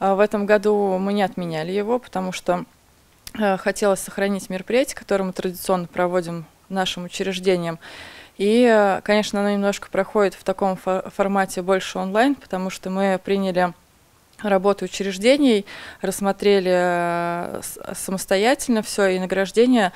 А, в этом году мы не отменяли его, потому что э, хотелось сохранить мероприятие, которое мы традиционно проводим нашим учреждением. И, э, конечно, оно немножко проходит в таком формате больше онлайн, потому что мы приняли работы учреждений, рассмотрели э, самостоятельно все и награждение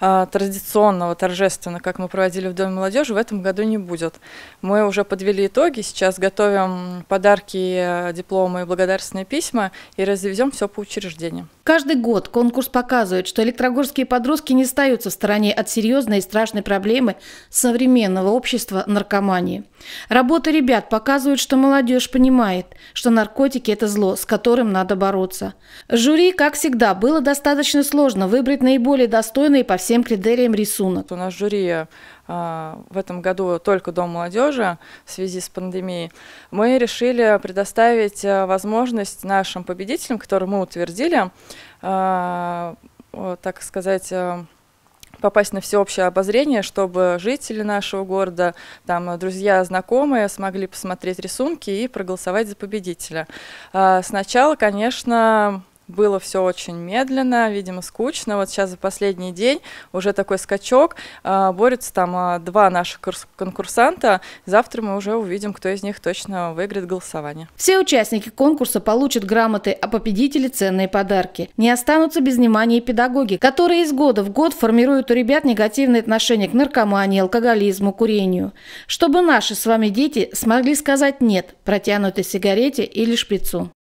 э, традиционного, торжественного, как мы проводили в Доме молодежи, в этом году не будет. Мы уже подвели итоги, сейчас готовим подарки, э, дипломы и благодарственные письма и развезем все по учреждениям. Каждый год конкурс показывает, что электрогорские подростки не остаются в стороне от серьезной и страшной проблемы современного общества наркомании. Работы ребят показывают, что молодежь понимает, что наркотики – это это зло, с которым надо бороться. Жюри, как всегда, было достаточно сложно выбрать наиболее достойный по всем критериям рисунок. У нас жюри а, в этом году только Дом молодежи в связи с пандемией, мы решили предоставить а, возможность нашим победителям, которые мы утвердили, а, так сказать, попасть на всеобщее обозрение, чтобы жители нашего города, там, э, друзья, знакомые смогли посмотреть рисунки и проголосовать за победителя. А, сначала, конечно, было все очень медленно, видимо, скучно. Вот сейчас за последний день уже такой скачок. А, борются там а, два наших конкурсанта. Завтра мы уже увидим, кто из них точно выиграет голосование. Все участники конкурса получат грамоты, а победители – ценные подарки. Не останутся без внимания и педагоги, которые из года в год формируют у ребят негативные отношения к наркомании, алкоголизму, курению. Чтобы наши с вами дети смогли сказать «нет» протянутой сигарете или шприцу.